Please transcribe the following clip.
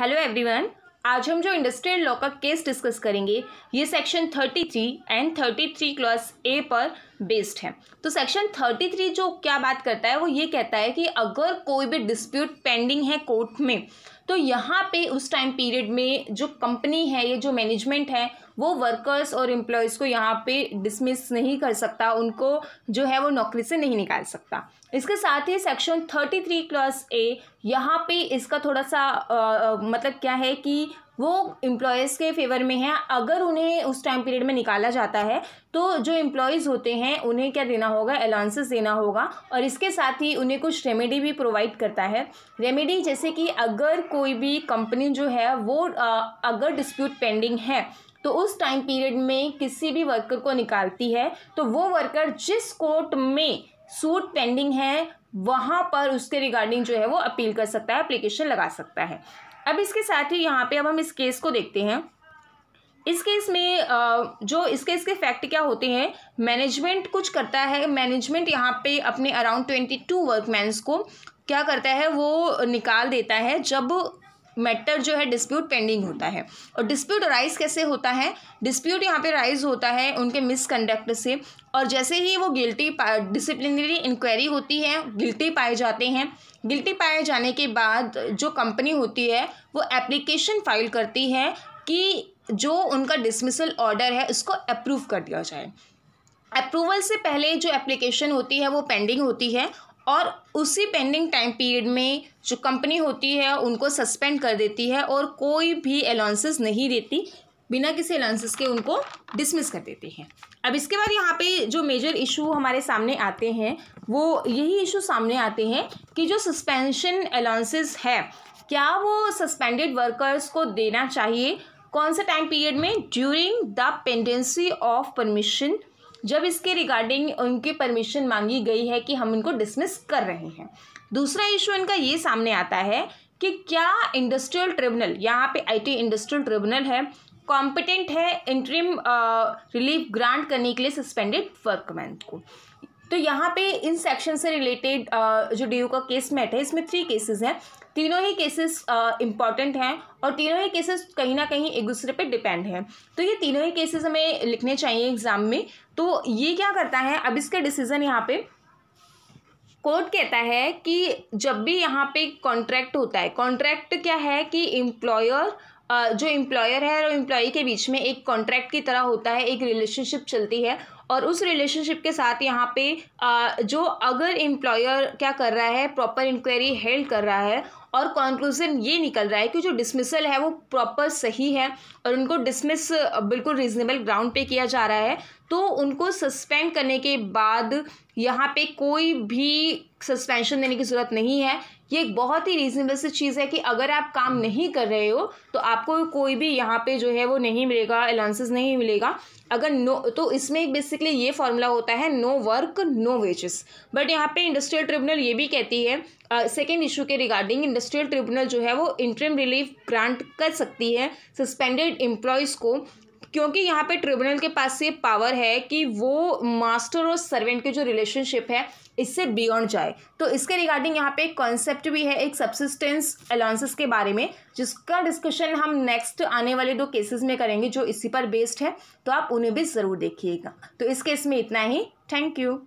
hello everyone आज हम जो इंडस्ट्रियल लॉ का केस डिस्कस करेंगे ये सेक्शन 33 एंड 33 क्लास ए पर बेस्ड है तो सेक्शन 33 जो क्या बात करता है वो ये कहता है कि अगर कोई भी डिस्प्यूट पेंडिंग है कोर्ट में तो यहाँ पे उस टाइम पीरियड में जो कंपनी है ये जो मैनेजमेंट है वो वर्कर्स और एम्प्लॉयज़ को यहाँ पे डिसमिस नहीं कर सकता उनको जो है वो नौकरी से नहीं निकाल सकता इसके साथ ही section thirty three class A यहाँ पे इसका थोड़ा सा आ, मतलब क्या है कि वो एम्प्लॉयज़ के फेवर में है अगर उन्हें उस टाइम पीरियड में निकाला जाता है तो जो एम्प्लॉयज़ होते हैं उन्हें क्या देना होगा अलाउंसेस देना होगा और इसके साथ ही उन्हें कुछ रेमेडी भी प्रोवाइड करता है रेमेडी जैसे कि अगर कोई भी कंपनी जो है वो अगर डिस्प्यूट पेंडिंग है तो उस टाइम पीरियड में किसी भी वर्कर को निकालती है तो वो वर्कर जिस कोर्ट में सूट पेंडिंग है वहाँ पर उसके रिगार्डिंग जो है वो अपील कर सकता है अप्लीकेशन लगा सकता है अब इसके साथ ही यहाँ पे अब हम इस केस को देखते हैं इस केस में जो इस केस के फैक्ट क्या होते हैं मैनेजमेंट कुछ करता है मैनेजमेंट यहाँ पे अपने अराउंड ट्वेंटी टू वर्कमैन्स को क्या करता है वो निकाल देता है जब मैटर जो है डिस्प्यूट पेंडिंग होता है और डिस्प्यूट राइज कैसे होता है डिस्प्यूट यहाँ पे राइज होता है उनके मिसकंडक्ट से और जैसे ही वो गिल्टी डिसिप्लिनरी इंक्वायरी होती है गिल्टी पाए जाते हैं गिल्टी पाए जाने के बाद जो कंपनी होती है वो एप्लीकेशन फाइल करती है कि जो उनका डिसमिसल ऑर्डर है उसको अप्रूव कर दिया जाए अप्रूवल से पहले जो एप्लीकेशन होती है वो पेंडिंग होती है और उसी पेंडिंग टाइम पीरियड में जो कंपनी होती है उनको सस्पेंड कर देती है और कोई भी अलाउंसेस नहीं देती बिना किसी अलाउंसेस के उनको डिसमिस कर देती है अब इसके बाद यहाँ पे जो मेजर इशू हमारे सामने आते हैं वो यही इशू सामने आते हैं कि जो सस्पेंशन अलाउंसेस है क्या वो सस्पेंडेड वर्कर्स को देना चाहिए कौन से टाइम पीरियड में during the pendency of permission जब इसके रिगार्डिंग उनकी परमिशन मांगी गई है कि हम इनको डिसमिस कर रहे हैं दूसरा इशू इनका ये सामने आता है कि क्या इंडस्ट्रियल ट्रिब्यूनल यहाँ पे आईटी इंडस्ट्रियल ट्रिब्यूनल है कॉम्पिटेंट है इंट्रीम रिलीफ ग्रांट करने के लिए सस्पेंडेड वर्कमैन को तो यहाँ पे इन सेक्शन से रिलेटेड जो डी का केस मैट है इसमें थ्री केसेस हैं तीनों ही केसेस इंपॉर्टेंट हैं और तीनों ही केसेस कहीं ना कहीं एक दूसरे पे डिपेंड हैं तो ये तीनों ही केसेस हमें लिखने चाहिए एग्ज़ाम में तो ये क्या करता है अब इसका डिसीज़न यहाँ पे कोर्ट कहता है कि जब भी यहाँ पे कॉन्ट्रैक्ट होता है कॉन्ट्रैक्ट क्या है कि एम्प्लॉयर जो एम्प्लॉयर है और एम्प्लॉय के बीच में एक कॉन्ट्रैक्ट की तरह होता है एक रिलेशनशिप चलती है और उस रिलेशनशिप के साथ यहाँ पे जो अगर एम्प्लॉयर क्या कर रहा है प्रॉपर इंक्वायरी हेल्ड कर रहा है और कंक्लूजन ये निकल रहा है कि जो डिसमिसल है वो प्रॉपर सही है और उनको डिसमिस बिल्कुल रीजनेबल ग्राउंड पे किया जा रहा है तो उनको सस्पेंड करने के बाद यहाँ पे कोई भी सस्पेंशन देने की ज़रूरत नहीं है ये एक बहुत ही रीज़नेबल सी चीज़ है कि अगर आप काम नहीं कर रहे हो तो आपको कोई भी यहाँ पे जो है वो नहीं मिलेगा अलाउंसेस नहीं मिलेगा अगर नो तो इसमें एक बेसिकली ये फार्मूला होता है no work no wages but यहाँ पे इंडस्ट्रियल ट्रिब्यूनल ये भी कहती है सेकेंड uh, इशू के रिगार्डिंग इंडस्ट्रियल ट्रिब्यूनल जो है वो इंटरम रिलीफ ग्रांट कर सकती है सस्पेंडेड एम्प्लॉयज़ को क्योंकि यहाँ पे ट्रिब्यूनल के पास ये पावर है कि वो मास्टर और सर्वेंट के जो रिलेशनशिप है इससे बियॉन्ड जाए तो इसके रिगार्डिंग यहाँ पे एक कॉन्सेप्ट भी है एक सब्सिस्टेंस अलाउंसेस के बारे में जिसका डिस्कशन हम नेक्स्ट आने वाले दो केसेस में करेंगे जो इसी पर बेस्ड है तो आप उन्हें भी ज़रूर देखिएगा तो इस केस में इतना ही थैंक यू